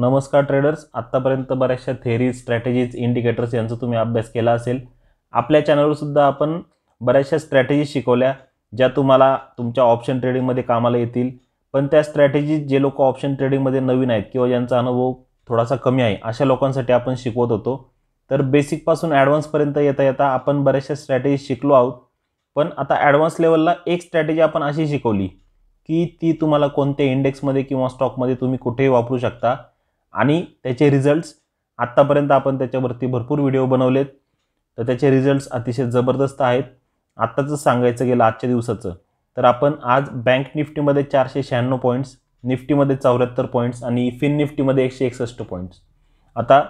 नमस्कार ट्रेडर्स आत्तापर्यंत बऱ्याचशा थेरीज स्ट्रॅटेजीज इंडिकेटर्स यांचा तुम्ही अभ्यास केला असेल आपल्या चॅनलवर सुद्धा आपण बऱ्याचशा स्ट्रॅटेजीज शिकवल्या ज्या तुम्हाला तुमच्या ऑप्शन ट्रेडिंगमध्ये कामाला येतील पण त्या स्ट्रॅटेजीज जे लोक ऑप्शन ट्रेडिंगमध्ये नवीन आहेत किंवा ज्यांचा अनुभव थोडासा कमी आहे अशा लोकांसाठी आपण शिकवत होतो तर बेसिकपासून ॲडव्हान्सपर्यंत येता येता आपण बऱ्याचशा स्ट्रॅटेजी शिकलो आहोत पण आता ॲडव्हान्स लेवलला एक स्ट्रॅटेजी आपण अशी शिकवली की ती तुम्हाला कोणत्या इंडेक्समध्ये किंवा स्टॉकमध्ये तुम्ही कुठेही वापरू शकता आणि त्याचे रिझल्ट्स आत्तापर्यंत आपण त्याच्यावरती भरपूर व्हिडिओ बनवलेत तर त्याचे रिझल्ट्स अतिशय जबरदस्त आहेत आत्ताच सांगायचं गेलं आजच्या दिवसाचं तर आपण आज बँक निफ्टीमध्ये चारशे शहाण्णव पॉईंट्स निफ्टीमध्ये चौऱ्याहत्तर पॉईंट्स आणि फिन निफ्टीमध्ये एकशे एकसष्ट पॉईंट्स आता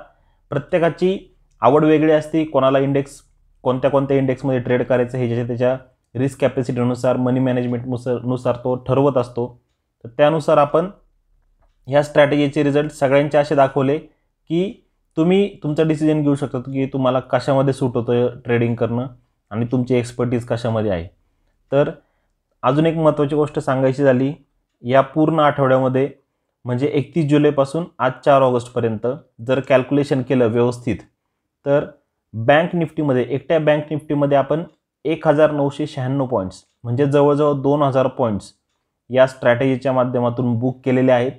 प्रत्येकाची आवड वेगळी असते कोणाला इंडेक्स कोणत्या कोणत्या इंडेक्समध्ये ट्रेड करायचं हे ज्याच्या त्याच्या रिस्क कॅपॅसिटीनुसार मनी मॅनेजमेंटनुसार नुसार तो ठरवत असतो तर त्यानुसार आपण ह्या स्ट्रॅटेजीचे रिझल्ट सगळ्यांचे असे दाखवले की तुम्ही तुमचा डिसिजन घेऊ शकता की तुम्हाला कशामध्ये सूट होतं ट्रेडिंग करणं आणि तुमची एक्सपर्टीज कशामध्ये आहे तर अजून एक महत्त्वाची गोष्ट सांगायची झाली या पूर्ण आठवड्यामध्ये म्हणजे एकतीस जुलैपासून आज चार ऑगस्टपर्यंत जर कॅल्क्युलेशन केलं व्यवस्थित तर बँक निफ्टीमध्ये एकट्या बँक निफ्टीमध्ये आपण एक हजार नऊशे शहाण्णव पॉईंट्स म्हणजे जवळजवळ दोन हजार पॉईंट्स या स्ट्रॅटेजीच्या माध्यमातून बुक केलेले आहेत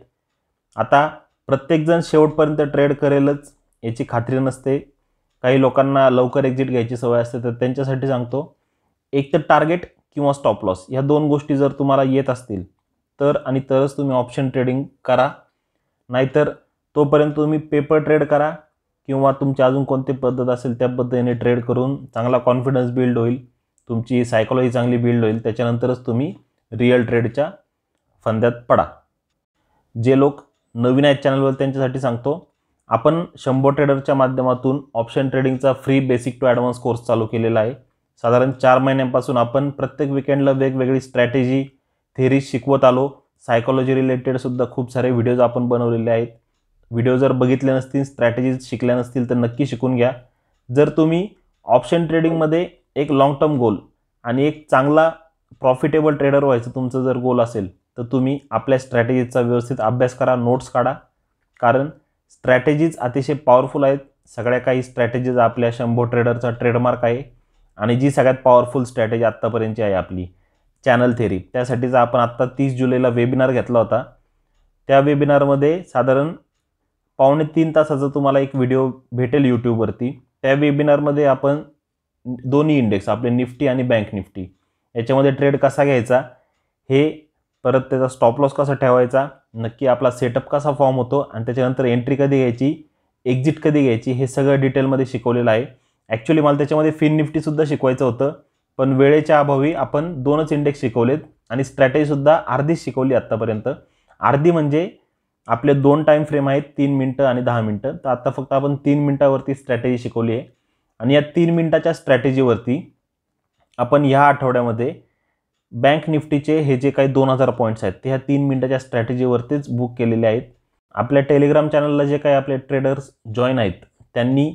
आता प्रत्येकजण शेवटपर्यंत ट्रेड करेलच याची खात्री नसते काही लोकांना लवकर एक्झिट घ्यायची सवय असते तर त्यांच्यासाठी सांगतो एक तर टार्गेट किंवा स्टॉप लॉस ह्या दोन गोष्टी जर तुम्हाला येत असतील तर आणि तरच तुम्ही ऑप्शन ट्रेडिंग करा नाहीतर तोपर्यंत तुम्ही पेपर ट्रेड करा किंवा तुमची अजून कोणती पद्धत असेल त्या पद्धतीने ट्रेड करून चांगला कॉन्फिडन्स बिल्ड होईल तुमची सायकोलॉजी चांगली बिल्ड होईल त्याच्यानंतरच तुम्ही रिअल ट्रेडच्या फंद्यात पडा जे लोक नवीन आहेत चॅनलवर त्यांच्यासाठी सांगतो आपण शंभर ट्रेडरच्या माध्यमातून ऑप्शन ट्रेडिंगचा free basic to advance course चालू केलेला आहे साधारण चार महिन्यांपासून आपण प्रत्येक विकेंडला वेगवेगळी स्ट्रॅटेजी थेरी शिकवत आलो सायकोलॉजी रिलेटेडसुद्धा खूप सारे व्हिडिओज आपण बनवलेले आहेत व्हिडिओ जर बघितले नसतील स्ट्रॅटेजीज शिकल्या नसतील तर नक्की शिकून घ्या जर तुम्ही ऑप्शन ट्रेडिंगमध्ये एक लाँग टर्म गोल आणि एक चांगला प्रॉफिटेबल ट्रेडर व्हायचं तुमचं जर गोल असेल तर तुम्ही आपल्या स्ट्रॅटेजीचा व्यवस्थित अभ्यास करा नोट्स काढा कारण स्ट्रॅटेजीज अतिशय पॉवरफुल आहेत सगळ्या काही स्ट्रॅटेजीज आपल्या शंभो ट्रेडरचा ट्रेडमार्क आहे आणि जी सगळ्यात पॉवरफुल स्ट्रॅटेजी आत्तापर्यंतची आहे आपली चॅनल थेरी त्यासाठीचा आपण आत्ता तीस जुलैला वेबिनार घेतला होता त्या वेबिनारमध्ये साधारण पावणे तीन तासाचा तुम्हाला एक व्हिडिओ भेटेल यूट्यूबवरती त्या वेबिनारमध्ये आपण दोन्ही इंडेक्स आपले निफ्टी आणि बँक निफ्टी याच्यामध्ये ट्रेड कसा घ्यायचा हे परत त्याचा स्टॉप लॉस कसा ठेवायचा नक्की आपला सेटअप कसा फॉर्म होतो आणि त्याच्यानंतर एंट्री कधी घ्यायची एक्झिट कधी घ्यायची हे सगळं डिटेलमध्ये शिकवलेलं आहे ॲक्च्युली मला त्याच्यामध्ये फिन निफ्टीसुद्धा शिकवायचं होतं पण वेळेच्या अभावी आपण दोनच इंडेक्स शिकवलेत आणि स्ट्रॅटेजीसुद्धा अर्धीच शिकवली आत्तापर्यंत अर्धी म्हणजे आपले दोन टाईम फ्रेम आहेत तीन मिनटं आणि दहा मिनटं तर आत्ता फक्त आपण तीन मिनटावरती स्ट्रॅटेजी शिकवली आहे आणि या तीन मिनटाच्या स्ट्रॅटेजीवरती आपण ह्या आठवड्यामध्ये बँक निफ्टीचे हे जे काही दोन हजार पॉईंट्स आहेत ते ह्या तीन मिनटाच्या स्ट्रॅटेजीवरतीच बुक केलेले आहेत आपल्या टेलिग्राम चॅनलला जे काही आपले ट्रेडर्स जॉईन आहेत त्यांनी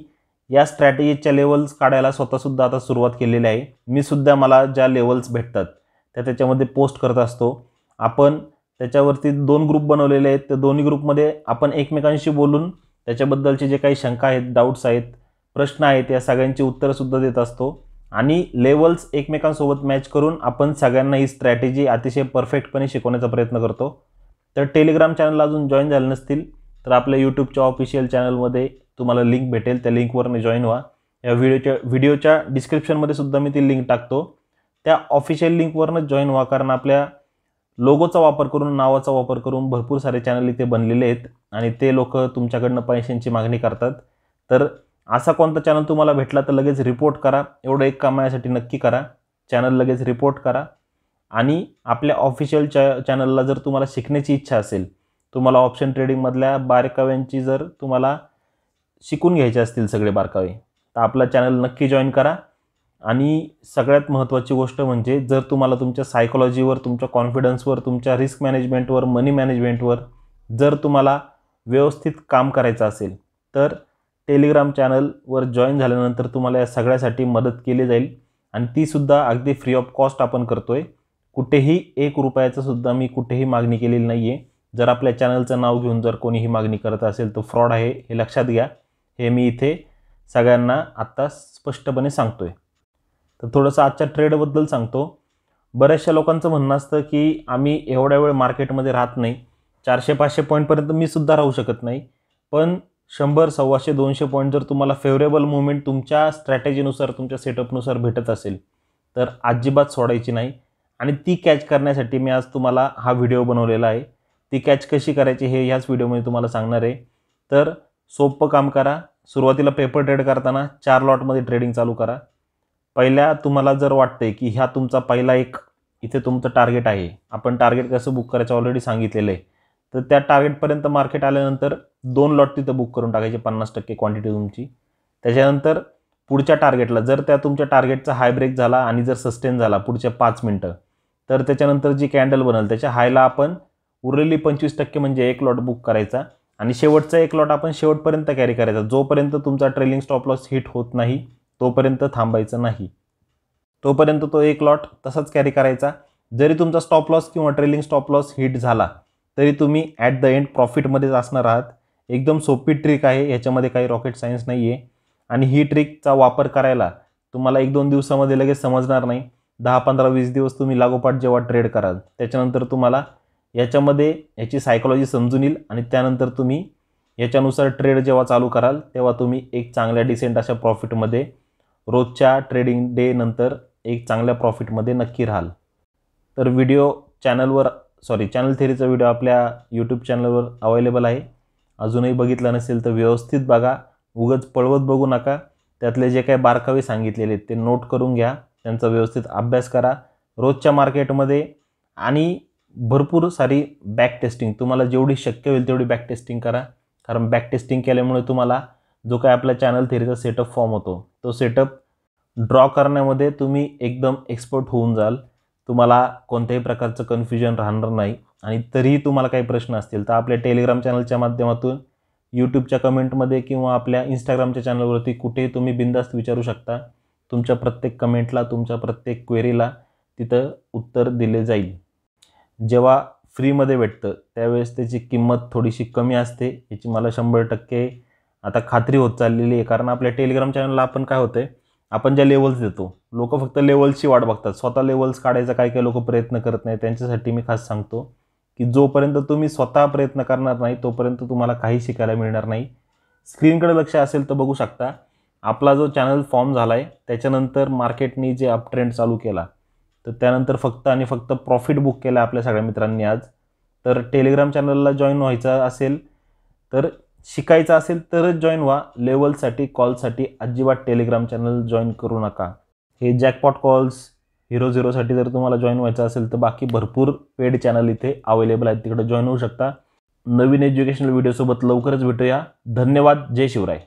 या स्ट्रॅटेजीच्या लेवल्स काढायला स्वतःसुद्धा आता सुरुवात केलेली आहे मी सुद्धा मला ज्या लेवल्स भेटतात त्या त्याच्यामध्ये पोस्ट करत असतो आपण त्याच्यावरती दोन ग्रुप बनवलेले आहेत त्या दोन्ही ग्रुपमध्ये आपण एकमेकांशी बोलून त्याच्याबद्दलचे जे काही शंका आहेत डाऊट्स आहेत प्रश्न आहेत या सगळ्यांची उत्तरंसुद्धा देत असतो आणि लेवल्स एकमेकांसोबत मॅच करून आपण सगळ्यांना ही स्ट्रॅटेजी अतिशय परफेक्टपणे शिकवण्याचा प्रयत्न करतो तर टेलिग्राम चॅनलला अजून जॉईन झाले नसतील तर आपल्या यूट्यूबच्या ऑफिशियल चॅनलमध्ये तुम्हाला लिंक भेटेल त्या लिंकवरने जॉईन व्हा या व्हिडिओच्या व्हिडिओच्या डिस्क्रिप्शनमध्ये सुद्धा मी ती लिंक टाकतो त्या ऑफिशियल लिंकवरनंच जॉईन व्हा कारण आपल्या लोगोचा वापर करून नावाचा वापर करून भरपूर सारे चॅनल इथे बनलेले आहेत आणि ते लोक तुमच्याकडनं पैशांची मागणी करतात तर असा कोणता चॅनल तुम्हाला भेटला तर लगेच रिपोर्ट करा एवढं एक काम यासाठी नक्की करा चॅनल लगेच रिपोर्ट करा आणि आपल्या ऑफिशियल चॅ चॅनलला जर तुम्हाला शिकण्याची इच्छा असेल तुम्हाला ऑप्शन ट्रेडिंगमधल्या बारकाव्यांची जर तुम्हाला शिकून घ्यायचे असतील सगळे बारकावे तर आपला चॅनल नक्की जॉईन करा आणि सगळ्यात महत्त्वाची गोष्ट म्हणजे जर तुम्हाला तुमच्या सायकोलॉजीवर तुमच्या कॉन्फिडन्सवर तुमच्या रिस्क मॅनेजमेंटवर मनी मॅनेजमेंटवर जर तुम्हाला व्यवस्थित काम करायचं असेल तर टेलिग्राम चॅनलवर जॉईन झाल्यानंतर तुम्हाला या सगळ्यासाठी मदत केली जाईल आणि तीसुद्धा अगदी फ्री ऑफ कॉस्ट आपण करतो आहे कुठेही एक रुपयाचंसुद्धा मी कुठेही मागणी केलेली नाही आहे जर आपल्या चॅनलचं नाव घेऊन जर कोणीही मागणी करत असेल तर फ्रॉड आहे हे लक्षात घ्या हे मी इथे सगळ्यांना आत्ता स्पष्टपणे सांगतो आहे तर थोडंसं आजच्या ट्रेडबद्दल सांगतो बऱ्याचशा लोकांचं म्हणणं असतं की आम्ही एवढ्या वेळ मार्केटमध्ये राहत नाही चारशे पाचशे पॉईंटपर्यंत मी सुद्धा राहू शकत नाही पण शंभर सव्वाशे दोनशे पॉईंट जर तुम्हाला फेवरेबल मुवमेंट तुमच्या स्ट्रॅटेजीनुसार तुमच्या सेटअपनुसार भेटत असेल तर अजिबात सोडायची नाही आणि ती कॅच करण्यासाठी मी आज तुम्हाला हा व्हिडिओ बनवलेला आहे ती कॅच कशी करायची हे ह्याच व्हिडिओमध्ये तुम्हाला सांगणार आहे तर सोप्पं काम करा सुरुवातीला पेपर ट्रेड करताना चार लॉटमध्ये ट्रेडिंग चालू करा पहिल्या तुम्हाला जर वाटते की ह्या तुमचा पहिला एक इथे तुमचं टार्गेट आहे आपण टार्गेट कसं बुक करायचं ऑलरेडी सांगितलेलं आहे तर त्या टार्गेटपर्यंत मार्केट आल्यानंतर दोन लॉट तिथं बुक करून टाकायचे पन्नास टक्के क्वांटिटी तुमची त्याच्यानंतर पुढच्या टार्गेटला जर त्या तुमच्या टार्गेटचा हाय ब्रेक झाला आणि जर सस्टेन झाला पुढच्या पाच मिनटं तर त्याच्यानंतर जी कॅन्डल बनल त्याच्या हायला आपण उरलेली पंचवीस टक्के म्हणजे एक लॉट बुक करायचा आणि शेवटचा एक लॉट आपण शेवटपर्यंत कॅरी करायचा जोपर्यंत तुमचा ट्रेलिंग स्टॉप लॉस हिट होत नाही तोपर्यंत थांबायचं नाही तोपर्यंत तो एक लॉट तसाच कॅरी करायचा जरी तुमचा स्टॉप लॉस किंवा ट्रेलिंग स्टॉप लॉस हिट झाला तरी तुम्ही ॲट द एंड प्रॉफिटमध्येच असणार आहात एकदम सोपी ट्रिक आहे ह्याच्यामध्ये काही रॉकेट सायन्स नाही आहे आणि ही ट्रिकचा वापर करायला तुम्हाला एक दोन दिवसामध्ये लगेच समजणार नाही दहा पंधरा वीस दिवस तुम्ही लागोपाठ जेव्हा ट्रेड कराल त्याच्यानंतर तुम्हाला याच्यामध्ये याची सायकोलॉजी समजून येईल आणि त्यानंतर तुम्ही याच्यानुसार ट्रेड जेव्हा चालू कराल तेव्हा तुम्ही एक चांगल्या डिसेंट अशा प्रॉफिटमध्ये रोजच्या ट्रेडिंग डे नंतर एक चांगल्या प्रॉफिटमध्ये नक्की राहाल तर व्हिडिओ चॅनलवर सॉरी चॅनल थेरीचा व्हिडिओ आपल्या यूट्यूब चॅनलवर अवेलेबल आहे अजूनही बघितला नसेल तर व्यवस्थित बघा उगच पळवत बघू नका त्यातले जे काही बारकावे सांगितलेले ते नोट करून घ्या त्यांचा व्यवस्थित अभ्यास करा रोजच्या मार्केटमध्ये आणि भरपूर सारी बॅक टेस्टिंग तुम्हाला जेवढी शक्य होईल तेवढी बॅक टेस्टिंग करा कारण बॅक टेस्टिंग केल्यामुळे तुम्हाला जो काय आपल्या चॅनल थेरीचा सेटअप फॉर्म होतो तो सेटअप ड्रॉ करण्यामध्ये तुम्ही एकदम एक्सपर्ट होऊन जाल तुम्हाला कोणत्याही प्रकारचं कन्फ्युजन राहणार नाही आणि तरीही तुम्हाला काही प्रश्न असतील तर आपल्या टेलिग्राम चॅनलच्या माध्यमातून यूट्यूबच्या कमेंटमध्ये किंवा आपल्या इंस्टाग्रामच्या चॅनलवरती कुठेही तुम्ही बिंदास्त विचारू शकता तुमच्या प्रत्येक कमेंटला तुमच्या प्रत्येक क्वेरीला तिथं उत्तर दिले जाईल जेव्हा फ्रीमध्ये भेटतं त्यावेळेस त्याची किंमत थोडीशी कमी असते याची मला शंभर टक्के आता खात्री होत चाललेली आहे कारण आपल्या टेलिग्राम चॅनलला आपण काय होतं आपण ज्या लेवल्स देतो लोक फक्त लेवल्सची वाट बघतात स्वतः लेवल्स काढायचा काही काही लोक प्रयत्न करत नाही त्यांच्यासाठी मी खास सांगतो की जोपर्यंत तुम्ही स्वतः प्रयत्न करणार नाही तोपर्यंत तुम्हाला काही शिकायला मिळणार नाही स्क्रीनकडे लक्ष असेल तर बघू शकता आपला जो चॅनल फॉर्म झाला आहे त्याच्यानंतर मार्केटनी जे अप ट्रेंड चालू केला तर त्यानंतर फक्त आणि फक्त प्रॉफिट बुक केला आपल्या सगळ्या मित्रांनी आज तर टेलिग्राम चॅनलला जॉईन व्हायचा असेल तर शिकायचं असेल तरच जॉईन व्हा लेवलसाठी कॉलसाठी अजिबात टेलिग्राम चॅनल जॉईन करू नका हे जॅकपॉट कॉल्स हिरो झिरोसाठी जर तुम्हाला जॉईन व्हायचं असेल तर बाकी भरपूर पेड चॅनल इथे अवेलेबल आहेत तिकडे जॉईन होऊ शकता नवीन एज्युकेशनल व्हिडिओसोबत लवकरच भेटूया धन्यवाद जय शिवराय